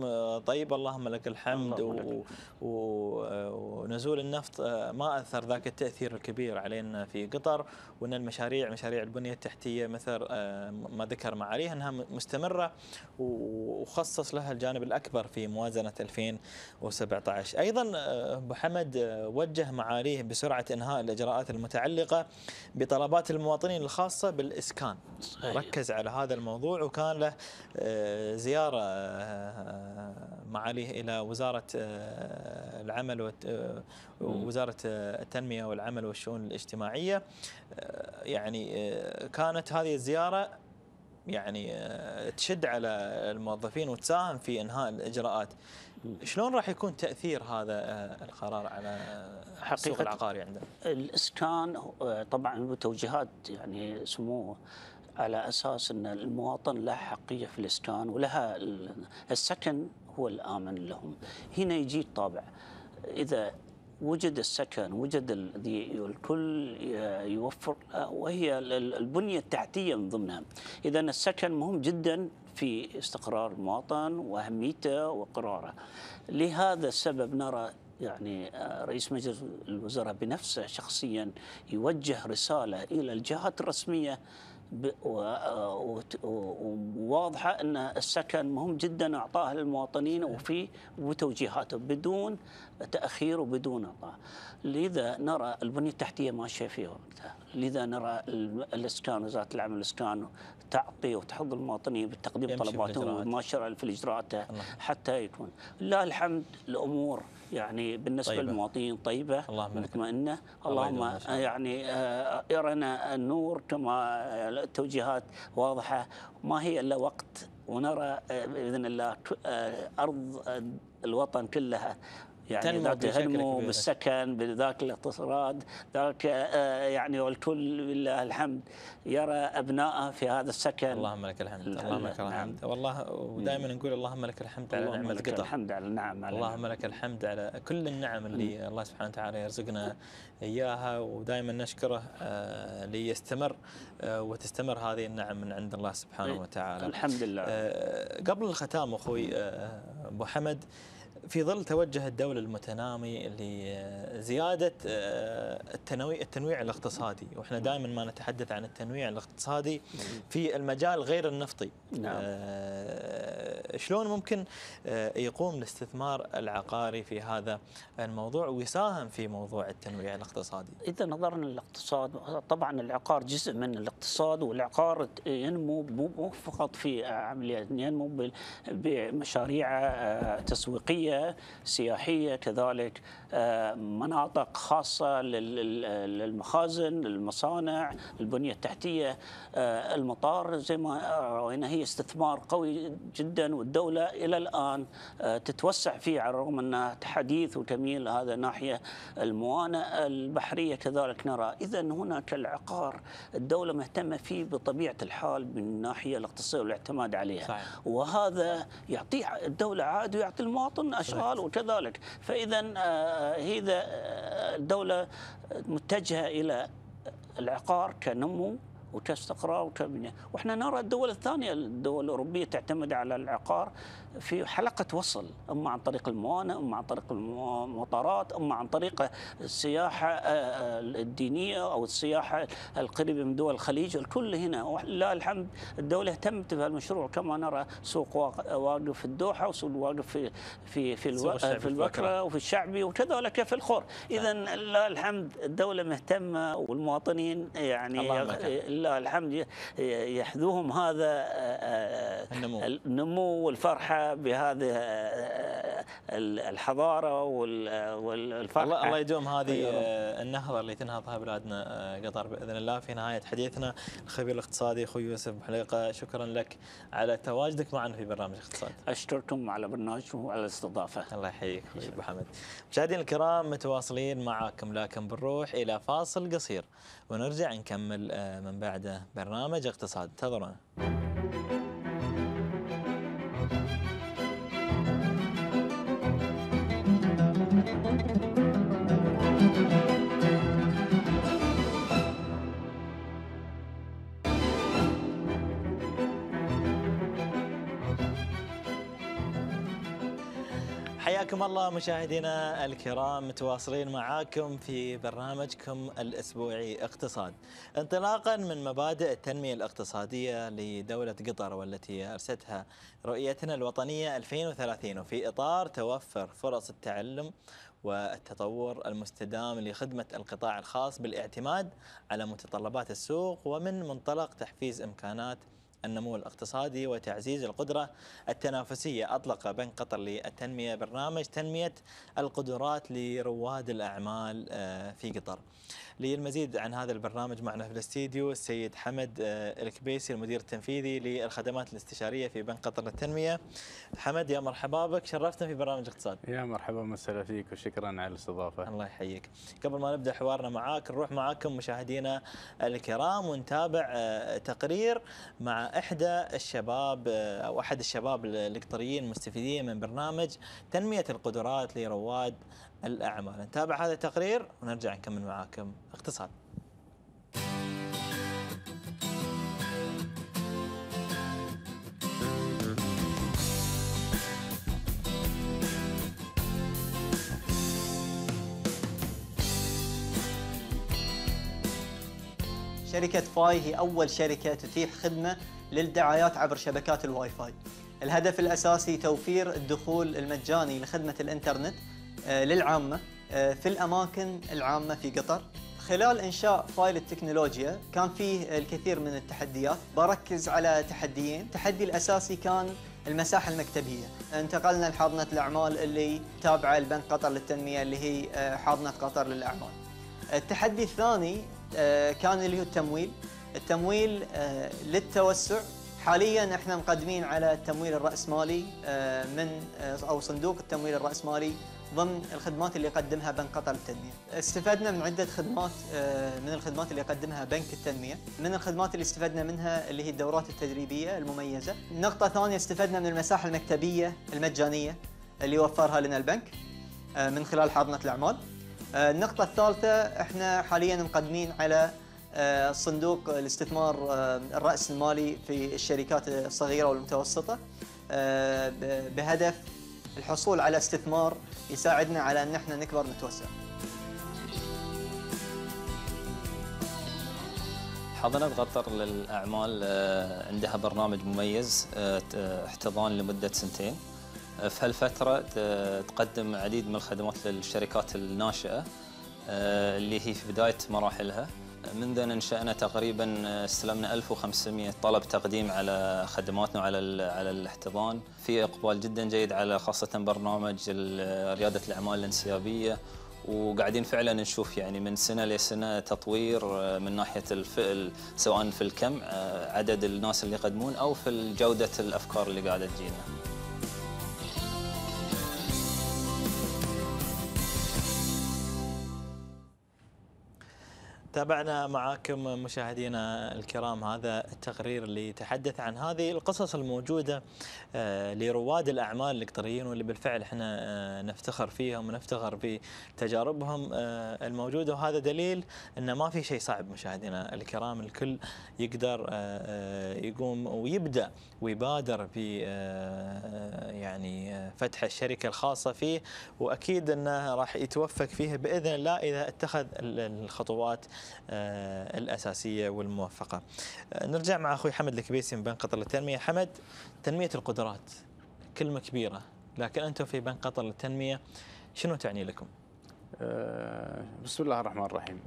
طيبة اللهم لك الحمد و... و... ونزول النفط ما أثر ذاك التأثير الكبير علينا في قطر وأن المشاريع مشاريع البنية التحتية مثل ما ذكر معاليه انها مستمره وخصص لها الجانب الاكبر في موازنه 2017 ايضا آه، ابو حمد آه، وجه معاليه بسرعه انهاء الاجراءات المتعلقه بطلبات المواطنين الخاصه بالاسكان صحيح. ركز على هذا الموضوع وكان له آه، زياره معاليه الى وزاره العمل ووزاره التنميه والعمل والشؤون الاجتماعيه يعني كانت هذه الزياره يعني آه، تشد على الموظفين وتساهم في انهاء الاجراءات شلون راح يكون تاثير هذا آه، القرار على حقيقة السوق العقاري عندنا الاسكان آه، طبعا توجيهات يعني سموه على اساس ان المواطن له حقيه في الاسكان ولها السكن هو الامن لهم هنا يجي الطابع اذا وجد السكن وجد الكل يوفر وهي البنية التحتية من ضمنها إذا السكن مهم جدا في استقرار المواطن وأهميته وقراره لهذا السبب نرى يعني آه، رئيس مجلس الوزراء بنفسه شخصيا يوجه رسالة إلى الجهات الرسمية وواضحه ان السكن مهم جدا اعطاه للمواطنين وفي وتوجيهاته بدون تاخير وبدون اعطاه لذا نرى البنيه التحتيه ماشيه في وقتها، لذا نرى الاسكان وزاره العمل الاسكان تعطي وتحض المواطنين بالتقديم طلباتهم ومباشره في الاجراءات حتى يكون. لله الحمد الامور يعني بالنسبة طيبة. للمواطنين طيبة اللهم مطمئنة اللهم يعني آه، ارنا النور كما التوجيهات واضحة ما هي إلا وقت ونرى آه، بإذن الله آه، أرض الوطن كلها يعني ذاك همه بالسكن بذاك الاقتصاد ذاك آه، آه، يعني والكل لله الحمد يرى أبنائه في هذا السكن اللهم لك الحمد اللهم لك نعم. الحمد والله ودائما نقول اللهم لك الحمد على نعمة قطر اللهم الحمد على النعم اللهم لك الحمد على كل النعم اللي نعم. الله سبحانه وتعالى يرزقنا إياها ودائما نشكره آه، ليستمر وتستمر هذه النعم من عند الله سبحانه إيه، وتعالى الحمد لله قبل الختام أخوي أبو حمد في ظل توجه الدولة المتنامي لزيادة آه، آه، التنويع التنويع الاقتصادي واحنا دائما ما نتحدث عن التنويع الاقتصادي في المجال غير النفطي نعم. آه، شلون ممكن يقوم الاستثمار العقاري في هذا الموضوع ويساهم في موضوع التنويع الاقتصادي إذا نظرنا للاقتصاد طبعا العقار جزء من الاقتصاد والعقار ينمو مو فقط في عمليات ينمو بمشاريع تسويقية سياحية سياحية كذلك آه، مناطق خاصة للمخازن المصانع البنية التحتية آه، المطار زي ما روينا هي استثمار قوي جدا والدولة إلى الآن آه، تتوسع فيه على الرغم أنها حديث وتميل هذا ناحية الموانئ البحرية كذلك نرى إذا هناك العقار الدولة مهتمة فيه بطبيعة الحال من الناحية الاقتصادية والاعتماد عليها صحيح. وهذا يعطي الدولة عائد ويعطي المواطن الأشغال وكذلك فإذا آه، آه، هذا آه، الدولة متجهة إلى العقار كنمو وتستقرار وتبني وإحنا نرى الدول الثانية الدول الأوروبية تعتمد على العقار في حلقة وصل أما عن طريق الموانئ أما عن طريق المطارات أما عن طريق السياحة آه، آه، الدينية أو السياحة القريبة من دول الخليج الكل هنا لا الحمد الدولة اهتمت بهالمشروع كما نرى سوق واقف في الدوحة وسوق واقف في في في, الو... في البكرة وفي الشعبي وكذلك في الخور إذا لله الحمد الدولة مهتمة والمواطنين يعني لله الحمد يحذوهم هذا آه، آه، النمو النمو والفرحه بهذه آه، الحضاره والفرحه الله, الله يدوم هذه النهضه اللي تنهضها بلادنا قطر باذن الله في نهايه حديثنا الخبير الاقتصادي اخوي يوسف حليقه شكرا لك على تواجدك معنا في برنامج اقتصاد اشكركم على برنامجكم وعلى الاستضافه الله يحييك اخوي ابو حمد مشاهدينا الكرام متواصلين معكم لكن بنروح الى فاصل قصير ونرجع نكمل آه، من بعده برنامج اقتصاد انتظرونا حياكم الله مشاهدينا الكرام متواصلين معاكم في برنامجكم الاسبوعي اقتصاد انطلاقا من مبادئ التنميه الاقتصاديه لدوله قطر والتي ارستها رؤيتنا الوطنيه 2030 وفي اطار توفر فرص التعلم والتطور المستدام لخدمة القطاع الخاص بالاعتماد على متطلبات السوق ومن منطلق تحفيز إمكانات النمو الاقتصادي وتعزيز القدرة التنافسية أطلق بنك قطر للتنمية برنامج تنمية القدرات لرواد الأعمال آه، في قطر للمزيد عن هذا البرنامج معنا في الاستديو السيد حمد آه، الكبيسي المدير التنفيذي للخدمات الاستشارية في بنك قطر للتنمية حمد يا مرحبا بك شرفتنا في برنامج اقتصاد يا مرحبا مسهلا فيك وشكرا على الاستضافة الله يحييك قبل ما نبدأ حوارنا معاك نروح معاكم مشاهدينا الكرام ونتابع آه، تقرير مع احدى الشباب او احد الشباب القطريين المستفيدين من برنامج تنميه القدرات لرواد الاعمال، نتابع هذا التقرير ونرجع نكمل معاكم اقتصاد. شركة فاي هي أول شركة تتيح خدمة للدعايات عبر شبكات الواي فاي الهدف الأساسي توفير الدخول المجاني لخدمة الإنترنت آه، للعامة آه، في الأماكن العامة في قطر خلال إنشاء فايل التكنولوجيا كان فيه الكثير من التحديات بركز على تحديين التحدي الأساسي كان المساحة المكتبية انتقلنا لحاضنة الأعمال اللي تابعة لبنك قطر للتنمية اللي هي آه، حاضنة قطر للأعمال التحدي الثاني آه، كان اللي هو التمويل التمويل آه، للتوسع حاليا احنا مقدمين على التمويل الراسمالي آه، من او صندوق التمويل الراسمالي ضمن الخدمات اللي يقدمها بنك قطر للتنمية استفدنا من عدة خدمات من الخدمات اللي يقدمها بنك التنمية من الخدمات اللي استفدنا منها اللي هي الدورات التدريبية المميزة نقطة ثانية استفدنا من المساحة المكتبية المجانية اللي وفرها لنا البنك من خلال حاضنة الأعمال آه، النقطة الثالثة احنا حاليا مقدمين على آه، صندوق الاستثمار آه، الرأس المالي في الشركات الصغيرة والمتوسطة بهدف الحصول على استثمار يساعدنا على ان احنا نكبر نتوسع. حضانة غطر للأعمال عندها برنامج مميز احتضان لمدة سنتين في هالفترة تقدم العديد من الخدمات للشركات الناشئة آه، اللي هي في بداية مراحلها من ذا انشأنا تقريبا آه، استلمنا 1500 طلب تقديم على خدماتنا وعلى على الاحتضان في إقبال جدا جيد على خاصة برنامج ريادة الأعمال الانسيابية وقاعدين فعلا نشوف يعني من سنه لسنه تطوير آه، من ناحيه الفئل سواء في الكم عدد الناس اللي يقدمون او في جوده الافكار اللي قاعده تجينا. تابعنا معاكم مشاهدينا الكرام هذا التقرير اللي تحدث عن هذه القصص الموجوده آه، لرواد الاعمال القطريين واللي بالفعل احنا آه، نفتخر فيهم ونفتخر بتجاربهم آه، الموجوده وهذا دليل ان ما في شيء صعب مشاهدينا الكرام الكل يقدر يقوم ويبدا ويبادر في يعني فتح الشركه الخاصه فيه واكيد انه راح يتوفق فيها باذن الله اذا اتخذ الخطوات آه، الاساسيه والموفقه. آه، نرجع مع اخوي حمد الكبيسي من بنك قطر للتنميه، حمد تنميه القدرات كلمه كبيره لكن انتم في بنك قطر للتنميه شنو تعني لكم؟ آه، بسم الله الرحمن الرحيم.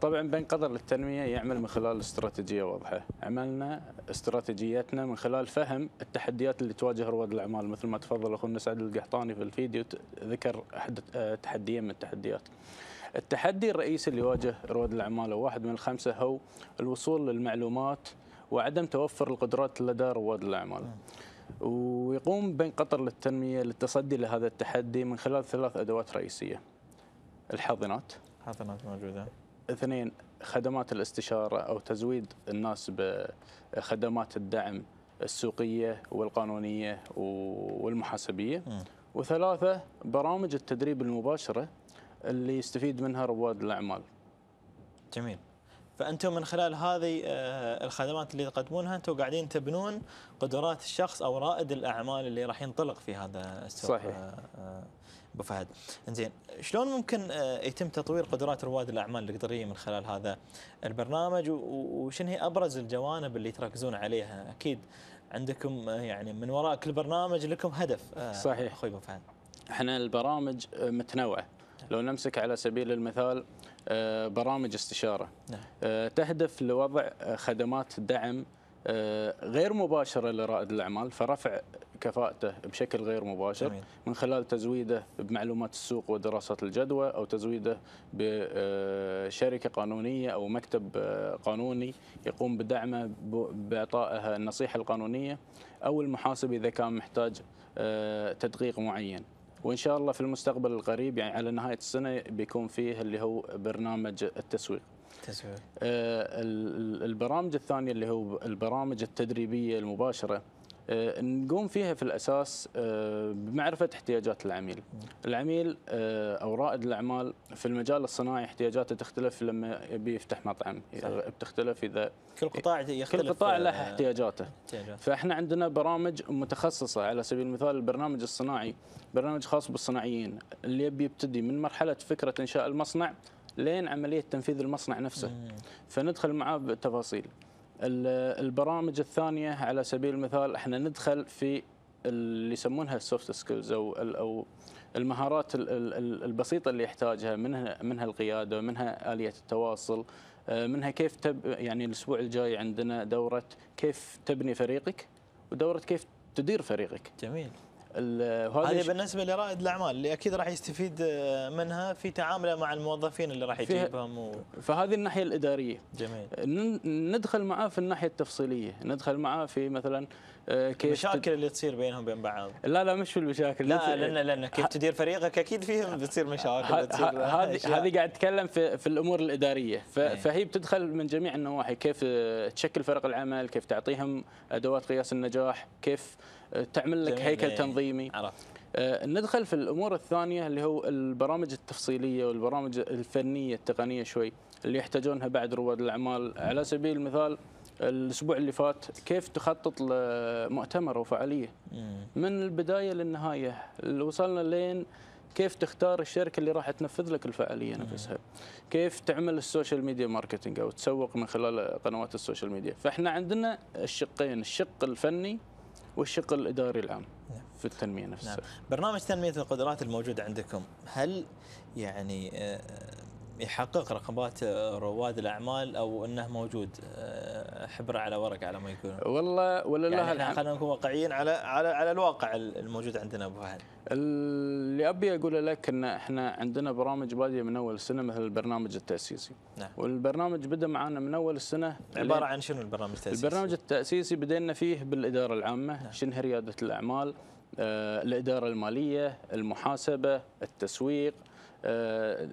طبعا بنك قطر للتنميه يعمل من خلال استراتيجيه واضحه، عملنا استراتيجيتنا من خلال فهم التحديات اللي تواجه رواد الاعمال مثل ما تفضل اخونا سعد القحطاني في الفيديو ذكر احد تحديين من التحديات. التحدي الرئيسي اللي يواجه رواد الأعمال واحد من الخمسة هو الوصول للمعلومات وعدم توفر القدرات لدى رواد الأعمال ويقوم بنك قطر للتنمية للتصدي لهذا التحدي من خلال ثلاث أدوات رئيسية الحاضنات حاضنات موجودة اثنين خدمات الاستشارة أو تزويد الناس بخدمات الدعم السوقية والقانونية والمحاسبية م. وثلاثة برامج التدريب المباشرة اللي يستفيد منها رواد الاعمال. جميل. فانتم من خلال هذه آه، الخدمات اللي تقدمونها انتم قاعدين تبنون قدرات الشخص او رائد الاعمال اللي راح ينطلق في هذا السوق صحيح آه، آه، ابو فهد زين شلون ممكن يتم تطوير قدرات رواد الاعمال القطريه من خلال هذا البرنامج وشنو هي ابرز الجوانب اللي تركزون عليها اكيد عندكم يعني من وراء كل برنامج لكم هدف صحيح اخوي ابو فهد احنا البرامج متنوعه نعم. لو نمسك على سبيل المثال آه، برامج استشارة نعم. آه، تهدف لوضع آه، خدمات دعم غير مباشرة لرائد الأعمال فرفع كفاءته بشكل غير مباشر جميل. من خلال تزويده بمعلومات السوق ودراسة الجدوى أو تزويده بشركة قانونية أو مكتب قانوني يقوم بدعمه بإعطائه النصيحة القانونية أو المحاسب إذا كان محتاج تدقيق معين وان شاء الله في المستقبل القريب يعني على نهايه السنه بيكون فيه اللي هو برنامج التسويق التسويق آه، البرامج الثانيه اللي هو البرامج التدريبيه المباشره آه، نقوم فيها في الاساس آه، بمعرفه احتياجات العميل. العميل آه، او رائد الاعمال في المجال الصناعي احتياجاته تختلف لما يبي يفتح مطعم، صحيح. بتختلف اذا كل قطاع يختلف كل قطاع له احتياجاته. فاحنا عندنا برامج متخصصه على سبيل المثال البرنامج الصناعي، برنامج خاص بالصناعيين اللي يبي يبتدي من مرحله فكره انشاء المصنع لين عمليه تنفيذ المصنع نفسه. فندخل معاه بالتفاصيل. البرامج الثانيه على سبيل المثال احنا ندخل في اللي يسمونها السوفت سكيلز او او المهارات البسيطه اللي يحتاجها منها منها القياده منها اليه التواصل آه، منها كيف تب يعني الاسبوع الجاي عندنا دوره كيف تبني فريقك ودوره كيف تدير فريقك جميل هذه بالنسبه لرائد الاعمال اللي اكيد راح يستفيد آه، منها في تعامله مع الموظفين اللي راح يجيبهم و... فهذه الناحيه الاداريه جميل ندخل معاه في الناحيه التفصيليه ندخل معاه في مثلا آه، كيف المشاكل اللي تصير بينهم بين بعض لا لا مش في المشاكل لا لان لان كيف تدير فريقك اكيد فيهم بتصير مشاكل هذه هذه قاعد اتكلم في, في الامور الاداريه إيه. فهي بتدخل من جميع النواحي كيف آه، تشكل فرق العمل كيف تعطيهم ادوات قياس النجاح كيف تعمل لك هيكل إيه، تنظيمي عرفت آه، ندخل في الامور الثانيه اللي هو البرامج التفصيليه والبرامج الفنيه التقنيه شوي اللي يحتاجونها بعد رواد الاعمال على سبيل المثال الاسبوع اللي فات كيف تخطط لمؤتمر وفعاليه من البدايه للنهايه اللي وصلنا لين كيف تختار الشركه اللي راح تنفذ لك الفعاليه نفسها كيف تعمل السوشيال ميديا ماركتنج او تسوق من خلال قنوات السوشيال ميديا فاحنا عندنا الشقين الشق الفني والشق الاداري العام في التنميه نفسها. نعم. برنامج تنميه القدرات الموجود عندكم هل يعني آه، يحقق رغبات آه، رواد الاعمال او انه موجود آه، حبر على ورق على ما يكون والله ولا يعني خلينا نكون واقعيين على على على الواقع الموجود عندنا ابو فهد اللي ابي اقوله لك ان احنا عندنا برامج باديه من اول السنه مثل البرنامج التاسيسي نعم. والبرنامج بدا معنا من اول السنه عباره عن شنو البرنامج التاسيسي؟ البرنامج التاسيسي بدينا فيه بالاداره العامه نعم. شنو هي رياده الاعمال آه، الإدارة المالية المحاسبة التسويق آه،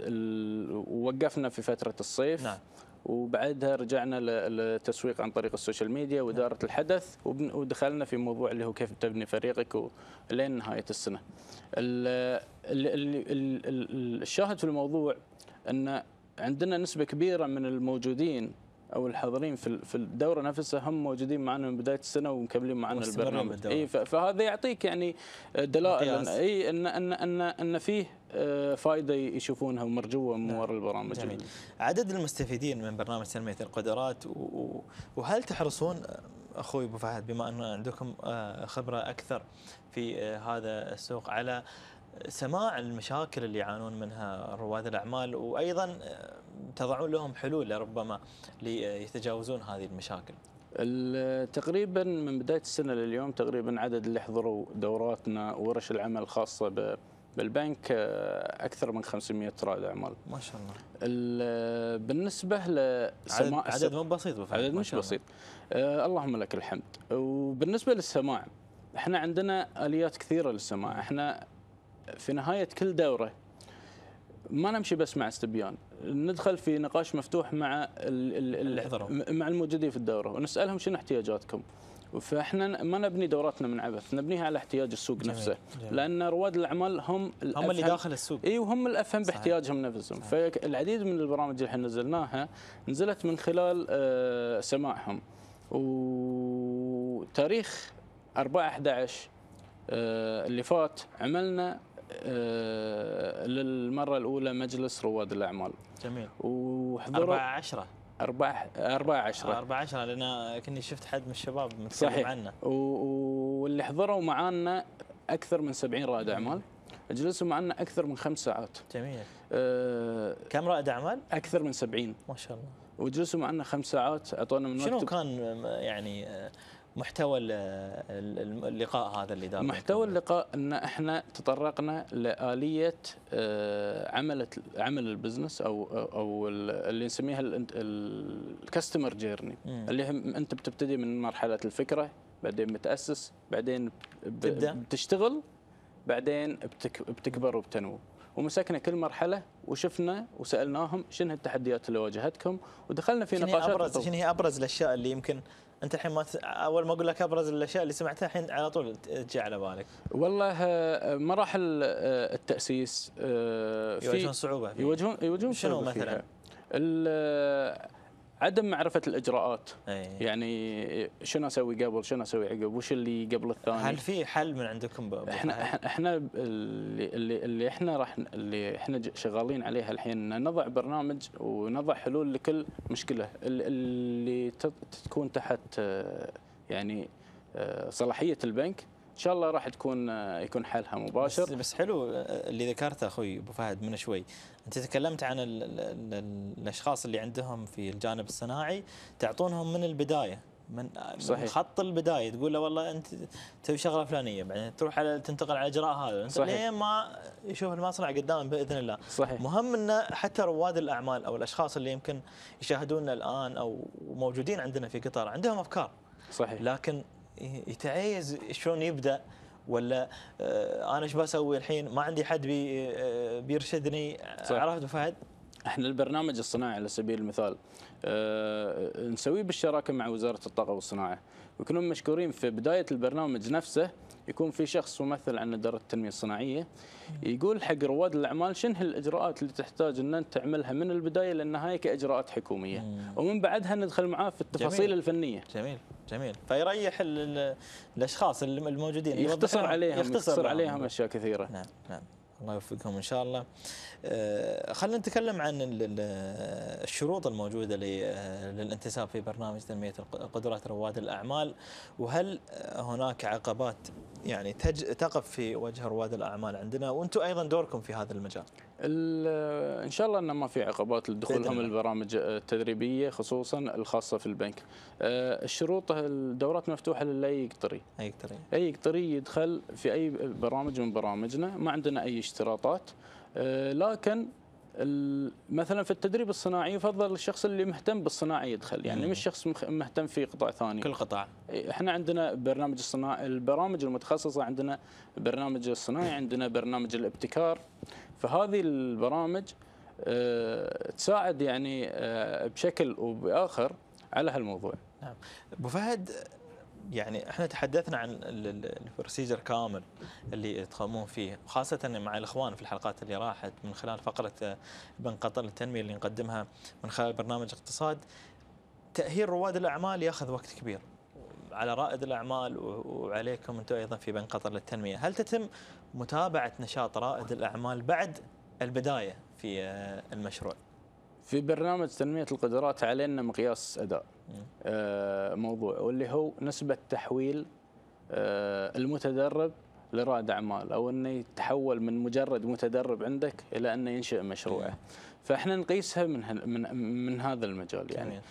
وقفنا في فتره الصيف نعم. وبعدها رجعنا للتسويق عن طريق السوشيال ميديا واداره نعم. الحدث ودخلنا في موضوع اللي هو كيف تبني فريقك لين نهايه السنه. الشاهد في الموضوع ان عندنا نسبه كبيره من الموجودين او الحاضرين في في الدوره نفسها هم موجودين معنا من بدايه السنه ومكملين معنا البرنامج اي فهذا يعطيك يعني دلائل اي ان ان ان ان فيه آه، فائده يشوفونها ومرجوه من نعم. وراء البرامج جميل. عدد المستفيدين من برنامج تنميه القدرات وهل تحرصون اخوي ابو فهد بما ان عندكم آه، خبره اكثر في آه، هذا السوق على سماع المشاكل اللي يعانون منها رواد الاعمال وايضا آه، تضعون لهم حلول ربما ليتجاوزون هذه المشاكل. تقريبا من بدايه السنه لليوم تقريبا عدد اللي حضروا دوراتنا وورش العمل الخاصه بالبنك آه، اكثر من 500 رائد اعمال. ما شاء الله. بالنسبه لسماع عدد, عدد مو بسيط بالفعل عدد مش بسيط. آه اللهم لك الحمد. وبالنسبه للسماع احنا عندنا اليات كثيره للسماع، احنا في نهايه كل دوره ما نمشي بس مع استبيان ندخل في نقاش مفتوح مع مع الموجودين في الدوره ونسالهم شنو احتياجاتكم فاحنا ما نبني دوراتنا من عبث نبنيها على احتياج السوق جميل. نفسه جميل. لان رواد الاعمال هم هم اللي داخل السوق اي وهم الافهم باحتياجهم نفسهم فالعديد من البرامج اللي احنا نزلناها نزلت من خلال آه، سماعهم وتاريخ 4 11 آه، اللي فات عملنا آه، للمره الاولى مجلس رواد الاعمال جميل وحضروا 4 10 4 4 10 4 10 لان كني شفت حد من الشباب متكلم صحيح. عنه واللي حضروا معانا اكثر من 70 رائد اعمال جلسوا معنا اكثر من خمس ساعات جميل أه كم رائد اعمال؟ اكثر من 70 ما شاء الله وجلسوا معنا خمس ساعات اعطونا من شنو كان آه، يعني آه، محتوى اللقاء هذا اللي دار محتوى اللقاء ان احنا تطرقنا لاليه آه، عمل عمل البزنس او او اللي نسميها الكاستمر جيرني اللي انت بتبتدي من مرحله الفكره بعدين بتاسس بعدين بتشتغل بعدين بتكبر وبتنمو ومسكنا كل مرحله وشفنا وسالناهم شنو التحديات اللي واجهتكم ودخلنا في نقاشات ابرز شنو هي ابرز الاشياء اللي يمكن انت الحين ما ت... اول ما اقول لك ابرز الاشياء اللي سمعتها الحين على طول تجي على بالك والله آه، مراحل آه، التاسيس آه، في يواجهون صعوبه فيه. يواجهون يواجهون شنو مثلا فيها. عدم معرفه الاجراءات أي. يعني شنو اسوي قبل شنو اسوي عقب وش اللي قبل الثاني هل في حل من عندكم احنا احنا اللي اللي احنا راح اللي احنا شغالين عليها الحين ان نضع برنامج ونضع حلول لكل مشكله اللي تكون تحت آه، يعني آه، صلاحيه البنك ان شاء الله راح تكون آه، يكون حلها مباشر بس, بس حلو آه، اللي ذكرته اخوي ابو فهد من شوي انت تكلمت عن الـ الـ الاشخاص اللي عندهم في الجانب الصناعي تعطونهم من البدايه آه، من صحيح. خط البدايه تقول له والله انت تسوي شغله فلانيه بعدين يعني تروح على تنتقل على الاجراء هذا انت صحيح. ليه ما يشوف المصنع قدام باذن الله صحيح. مهم ان حتى رواد الاعمال او الاشخاص اللي يمكن يشاهدونا الان او موجودين عندنا في قطر عندهم افكار صحيح لكن يتعايز شلون يبدا ولا آه، انا ايش بسوي الحين ما عندي حد بي آه، بيرشدني عرفت فهد احنا البرنامج الصناعي على سبيل المثال أه نسويه بالشراكه مع وزاره الطاقه والصناعه ويكونون مشكورين في بدايه البرنامج نفسه يكون في شخص ممثل عن اداره التنميه الصناعيه يقول حق رواد الاعمال شنو الاجراءات اللي تحتاج ان انت تعملها من البدايه للنهايه كاجراءات حكوميه ومن بعدها ندخل معاه في التفاصيل جميل. الفنيه جميل جميل فيريح الاشخاص الموجودين يختصر عليهم يختصر عليهم اشياء كثيره نعم نعم الله يوفقهم ان شاء الله آه، خلينا نتكلم عن الشروط الموجودة آه، للانتساب في برنامج تنمية قدرات رواد الأعمال وهل هناك عقبات يعني تقف في وجه رواد الأعمال عندنا وأنتم أيضا دوركم في هذا المجال آه، ان شاء الله انه ما في عقبات لدخولهم البرامج التدريبيه خصوصا الخاصه في البنك. الشروط الدورات مفتوحه للأي قطري اي قطري اي يقطري يدخل في اي برامج من برامجنا، ما عندنا اي اشتراطات. آه، لكن مثلا في التدريب الصناعي يفضل الشخص اللي مهتم بالصناعه يدخل يعني مش شخص مهتم في قطاع ثاني كل قطاع إيه، احنا عندنا برنامج الصناعي البرامج المتخصصه عندنا برنامج الصناعي عندنا برنامج الابتكار فهذه البرامج آه، تساعد يعني آه، بشكل وباخر على هالموضوع نعم ابو فهد يعني احنا تحدثنا عن البروسيجر كامل اللي تقومون فيه خاصة مع الاخوان في الحلقات اللي راحت من خلال فقرة آه، بن قطر للتنمية اللي نقدمها من خلال برنامج اقتصاد تأهيل رواد الاعمال ياخذ وقت كبير على رائد الاعمال وعليكم انتم ايضا في بنك قطر للتنميه، هل تتم متابعه نشاط رائد الاعمال بعد البدايه في آه، المشروع؟ في برنامج تنميه القدرات علينا مقياس اداء آه، موضوع واللي هو نسبه تحويل آه، المتدرب لرائد اعمال او انه يتحول من مجرد متدرب عندك الى انه ينشئ مشروعه فاحنا نقيسها من من من هذا المجال يعني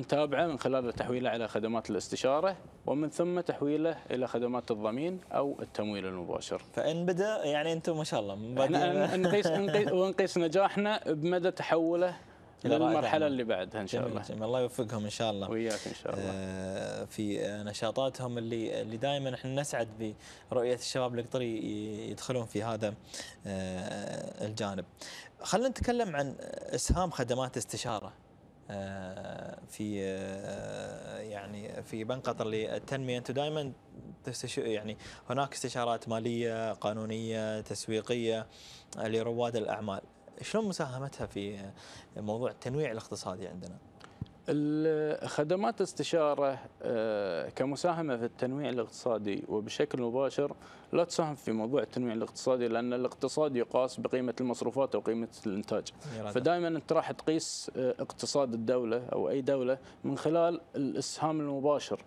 نتابعه من خلال تحويله على خدمات الاستشاره ومن ثم تحويله الى خدمات الضمين او التمويل المباشر. فان بدا يعني انتم ما شاء الله احنا نقيس ونقيس نجاحنا بمدى تحوله للمرحله اللي بعدها ان شاء جميل الله جميل الله يوفقهم ان شاء الله وياك ان شاء الله آه، في نشاطاتهم اللي اللي دائما احنا نسعد برؤيه الشباب القطري يدخلون في هذا آه، الجانب خلينا نتكلم عن اسهام خدمات استشاره آه، في آه، يعني في قطر للتنمية أنتم دائما يعني هناك استشارات مالية قانونية تسويقية لرواد الأعمال شلون مساهمتها في موضوع التنويع الاقتصادي عندنا؟ خدمات استشارة آه، كمساهمة في التنويع الاقتصادي وبشكل مباشر لا تساهم في موضوع التنويع الاقتصادي لأن الاقتصاد يقاس بقيمة المصروفات أو قيمة الإنتاج فدائما أنت راح تقيس آه، اقتصاد الدولة أو أي دولة من خلال الإسهام المباشر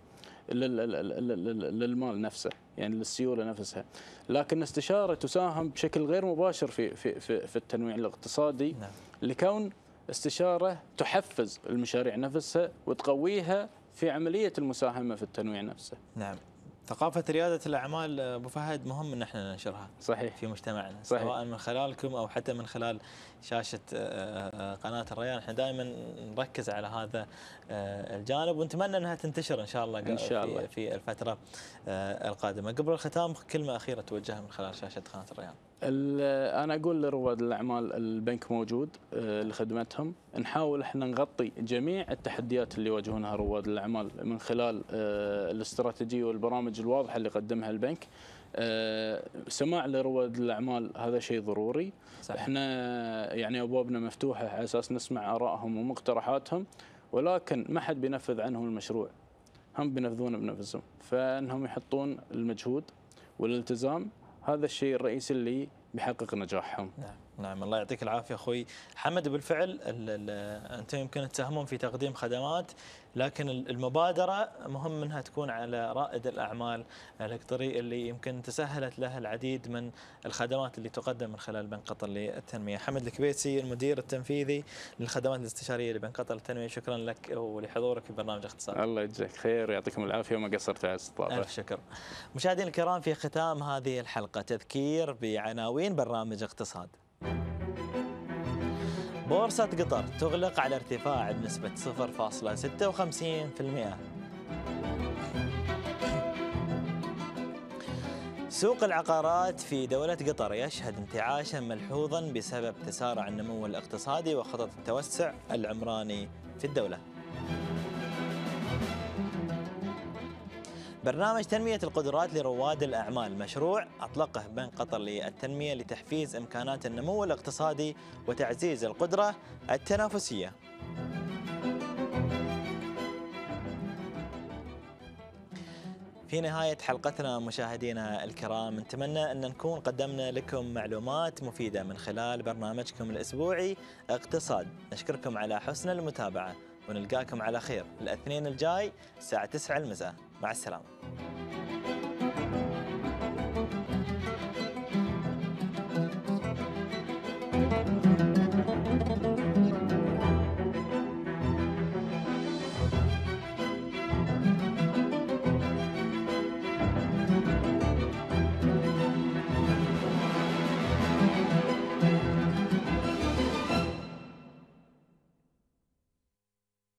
للمال نفسه يعني للسيوله نفسها لكن استشارة تساهم بشكل غير مباشر في في في, في التنويع الاقتصادي نعم. لكون استشارة تحفز المشاريع نفسها وتقويها في عملية المساهمة في التنويع نفسه نعم ثقافة ريادة الأعمال أبو فهد مهم أن احنا ننشرها صحيح في مجتمعنا صحيح. سواء من خلالكم أو حتى من خلال شاشة آه، آه، آه، قناة الريان احنا دائما نركز على هذا الجانب ونتمنى أنها تنتشر إن شاء الله إن شاء الله في الفترة القادمة قبل الختام كلمة أخيرة توجهها من خلال شاشة قناة الريان انا اقول لرواد الاعمال البنك موجود آه، لخدمتهم نحاول احنا نغطي جميع التحديات اللي يواجهونها رواد الاعمال من خلال آه، الاستراتيجيه والبرامج الواضحه اللي قدمها البنك آه، سماع لرواد الاعمال هذا شيء ضروري صحيح. احنا يعني ابوابنا مفتوحه على اساس نسمع ارائهم ومقترحاتهم ولكن ما حد بينفذ عنهم المشروع هم بينفذونه بنفسهم فانهم يحطون المجهود والالتزام هذا الشيء الرئيسي اللي بيحقق نجاحهم نعم. نعم الله يعطيك العافيه اخوي حمد بالفعل انتم يمكن تساهمون في تقديم خدمات لكن المبادرة مهم منها تكون على رائد الأعمال الهكتوري اللي يمكن تسهلت له العديد من الخدمات اللي تقدم من خلال بنك قطر للتنمية حمد الكبيسي المدير التنفيذي للخدمات الاستشارية لبنك قطر للتنمية شكرا لك ولحضورك في برنامج اقتصاد الله يجزاك خير ويعطيكم العافية وما قصرت على الاستضافة ألف شكر مشاهدينا الكرام في ختام هذه الحلقة تذكير بعناوين برنامج اقتصاد بورصة قطر تغلق على ارتفاع بنسبة 0.56% سوق العقارات في دولة قطر يشهد انتعاشا ملحوظا بسبب تسارع النمو الاقتصادي وخطط التوسع العمراني في الدوله برنامج تنمية القدرات لرواد الأعمال مشروع أطلقه بنك قطر للتنمية لتحفيز إمكانات النمو الاقتصادي وتعزيز القدرة التنافسية في نهاية حلقتنا مشاهدينا الكرام نتمنى أن نكون قدمنا لكم معلومات مفيدة من خلال برنامجكم الأسبوعي اقتصاد نشكركم على حسن المتابعة ونلقاكم على خير الاثنين الجاي الساعة 9 المساء مع السلامه